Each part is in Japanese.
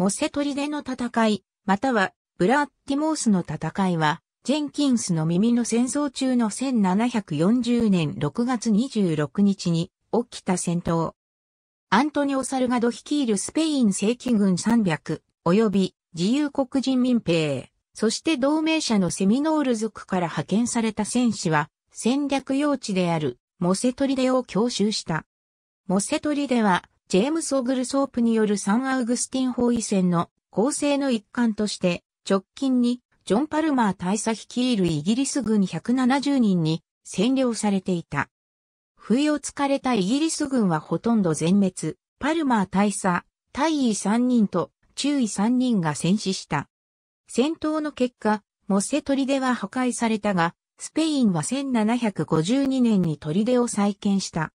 モセトリデの戦い、またはブラッティモースの戦いは、ジェンキンスの耳の戦争中の1740年6月26日に起きた戦闘。アントニオ・サルガド率いるスペイン正規軍300及び自由国人民兵、そして同盟者のセミノール族から派遣された戦士は戦略用地であるモセトリデを強襲した。モセトリデはジェームス・オグルソープによるサン・アウグスティン包囲戦の構成の一環として、直近にジョン・パルマー大佐率いるイギリス軍170人に占領されていた。不意をつかれたイギリス軍はほとんど全滅、パルマー大佐、大尉3人と中尉3人が戦死した。戦闘の結果、モッセ砦は破壊されたが、スペインは1752年に砦を再建した。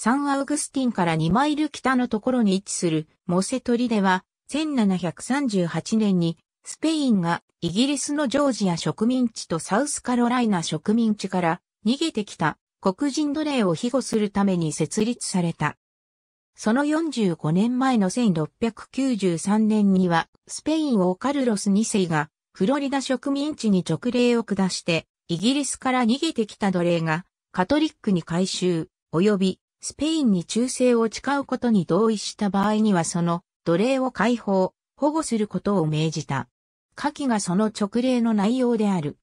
サンアウグスティンから2マイル北のところに位置するモセトリでは、1738年にスペインがイギリスのジョージア植民地とサウスカロライナ植民地から逃げてきた黒人奴隷を庇護するために設立された。その45年前の1693年にはスペイン王カルロス2世がフロリダ植民地に直令を下してイギリスから逃げてきた奴隷がカトリックに改収及びスペインに忠誠を誓うことに同意した場合にはその奴隷を解放、保護することを命じた。下記がその直令の内容である。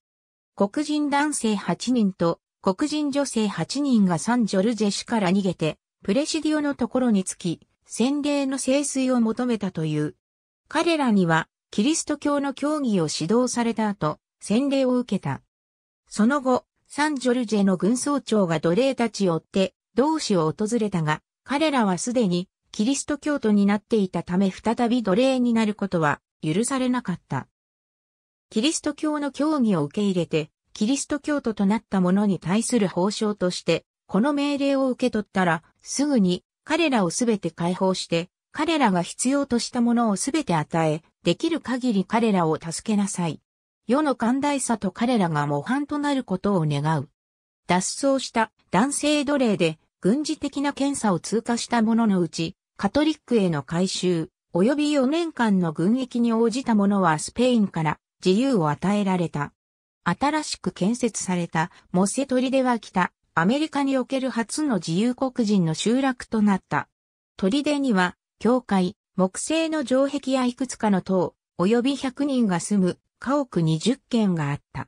黒人男性8人と黒人女性8人がサンジョルジェ氏から逃げて、プレシディオのところにつき、洗礼の聖水を求めたという。彼らには、キリスト教の教義を指導された後、洗礼を受けた。その後、サンジョルジェの軍総長が奴隷たちを追って、同志を訪れたが、彼らはすでにキリスト教徒になっていたため再び奴隷になることは許されなかった。キリスト教の教義を受け入れて、キリスト教徒となった者に対する報奨として、この命令を受け取ったら、すぐに彼らをすべて解放して、彼らが必要としたものをすべて与え、できる限り彼らを助けなさい。世の寛大さと彼らが模範となることを願う。脱走した男性奴隷で軍事的な検査を通過した者のうち、カトリックへの改修、及び4年間の軍役に応じた者はスペインから自由を与えられた。新しく建設されたモセトリデは北、アメリカにおける初の自由黒人の集落となった。トリデには、教会、木製の城壁やいくつかの塔、及び100人が住む家屋20軒があった。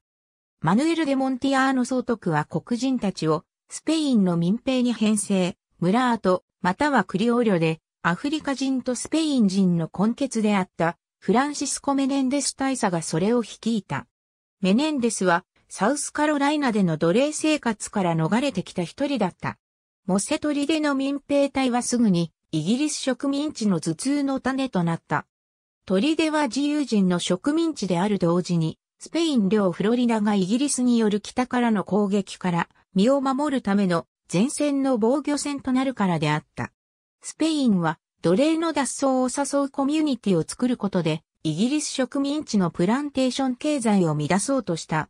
マヌエル・デ・モンティアーノ総督は黒人たちをスペインの民兵に編成、ムラート、またはクリオリョで、アフリカ人とスペイン人の根血であったフランシスコ・メネンデス大佐がそれを率いた。メネンデスはサウスカロライナでの奴隷生活から逃れてきた一人だった。モセトリでの民兵隊はすぐにイギリス植民地の頭痛の種となった。トリデは自由人の植民地である同時に、スペイン領フロリダがイギリスによる北からの攻撃から身を守るための前線の防御線となるからであった。スペインは奴隷の脱走を誘うコミュニティを作ることで、イギリス植民地のプランテーション経済を乱そうとした。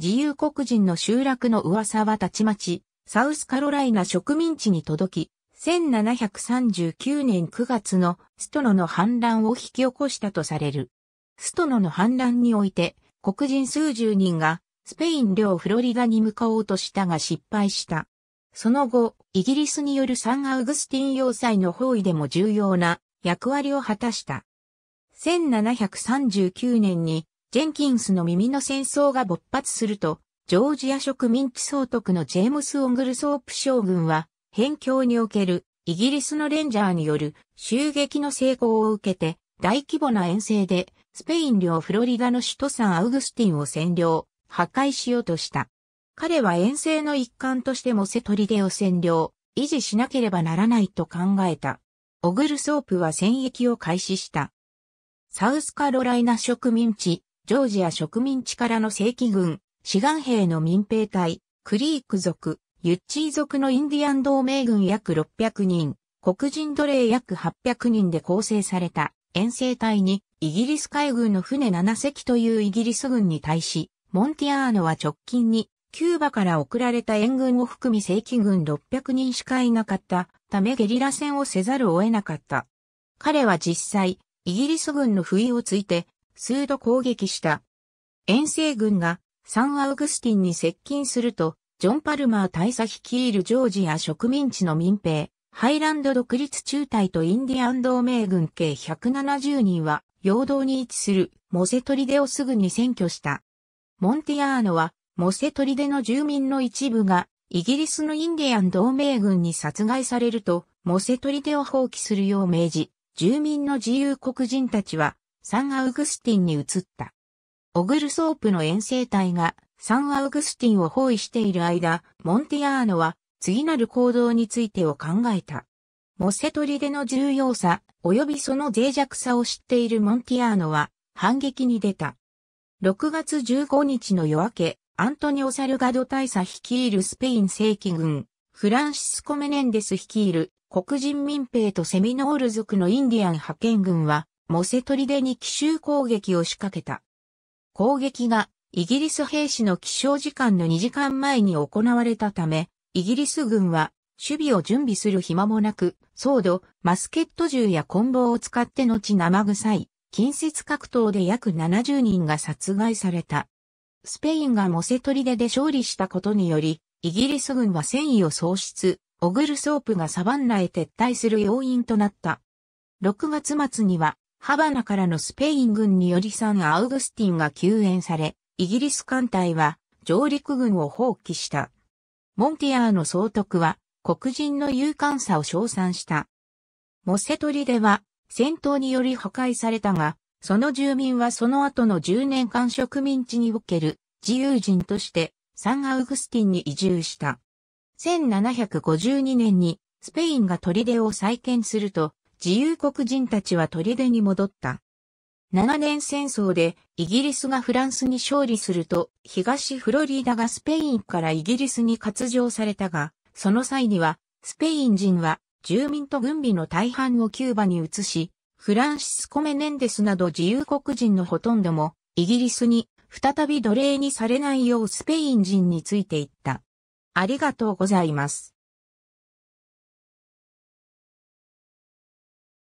自由黒人の集落の噂はたちまち、サウスカロライナ植民地に届き、1739年9月のストロの反乱を引き起こしたとされる。ストロの反乱において、黒人数十人がスペイン領フロリダに向かおうとしたが失敗した。その後、イギリスによるサン・アウグスティン要塞の包囲でも重要な役割を果たした。1739年にジェンキンスの耳の戦争が勃発すると、ジョージア植民地総督のジェームス・オングルソープ将軍は、辺境におけるイギリスのレンジャーによる襲撃の成功を受けて、大規模な遠征でスペイン領フロリダの首都サン・アウグスティンを占領。破壊しようとした。彼は遠征の一環としてもセトリデを占領、維持しなければならないと考えた。オグルソープは戦役を開始した。サウスカロライナ植民地、ジョージア植民地からの正規軍、志願兵の民兵隊、クリーク族、ユッチー族のインディアン同盟軍約600人、黒人奴隷約800人で構成された遠征隊にイギリス海軍の船7隻というイギリス軍に対し、モンティアーノは直近に、キューバから送られた援軍を含み正規軍600人しかいなかったためゲリラ戦をせざるを得なかった。彼は実際、イギリス軍の不意をついて、数度攻撃した。遠征軍がサンアウグスティンに接近すると、ジョン・パルマー大佐率いるジョージア植民地の民兵、ハイランド独立中隊とインディアン同盟軍計170人は、陽動に位置するモセトリデをすぐに占拠した。モンティアーノは、モセトリデの住民の一部が、イギリスのインディアン同盟軍に殺害されると、モセトリデを放棄するよう命じ、住民の自由黒人たちは、サン・アウグスティンに移った。オグルソープの遠征隊が、サン・アウグスティンを包囲している間、モンティアーノは、次なる行動についてを考えた。モセトリデの重要さ、及びその脆弱さを知っているモンティアーノは、反撃に出た。6月15日の夜明け、アントニオ・サルガド大佐率いるスペイン正規軍、フランシスコ・メネンデス率いる黒人民兵とセミノール族のインディアン派遣軍は、モセトリデに奇襲攻撃を仕掛けた。攻撃がイギリス兵士の起床時間の2時間前に行われたため、イギリス軍は守備を準備する暇もなく、ソード、マスケット銃や棍棒を使って後生臭い近接格闘で約70人が殺害された。スペインがモセトリデで勝利したことにより、イギリス軍は戦意を喪失、オグルソープがサバンナへ撤退する要因となった。6月末には、ハバナからのスペイン軍によりサン・アウグスティンが救援され、イギリス艦隊は上陸軍を放棄した。モンティアーの総督は黒人の勇敢さを称賛した。モセトリでは戦闘により破壊されたが、その住民はその後の10年間植民地における自由人としてサンアウグスティンに移住した。1752年にスペインが砦を再建すると自由国人たちは砦に戻った。7年戦争でイギリスがフランスに勝利すると東フロリダがスペインからイギリスに割譲されたが、その際にはスペイン人は住民と軍備の大半をキューバに移し、フランシスコ・メネンデスなど自由国人のほとんども、イギリスに再び奴隷にされないようスペイン人についていった。ありがとうございます。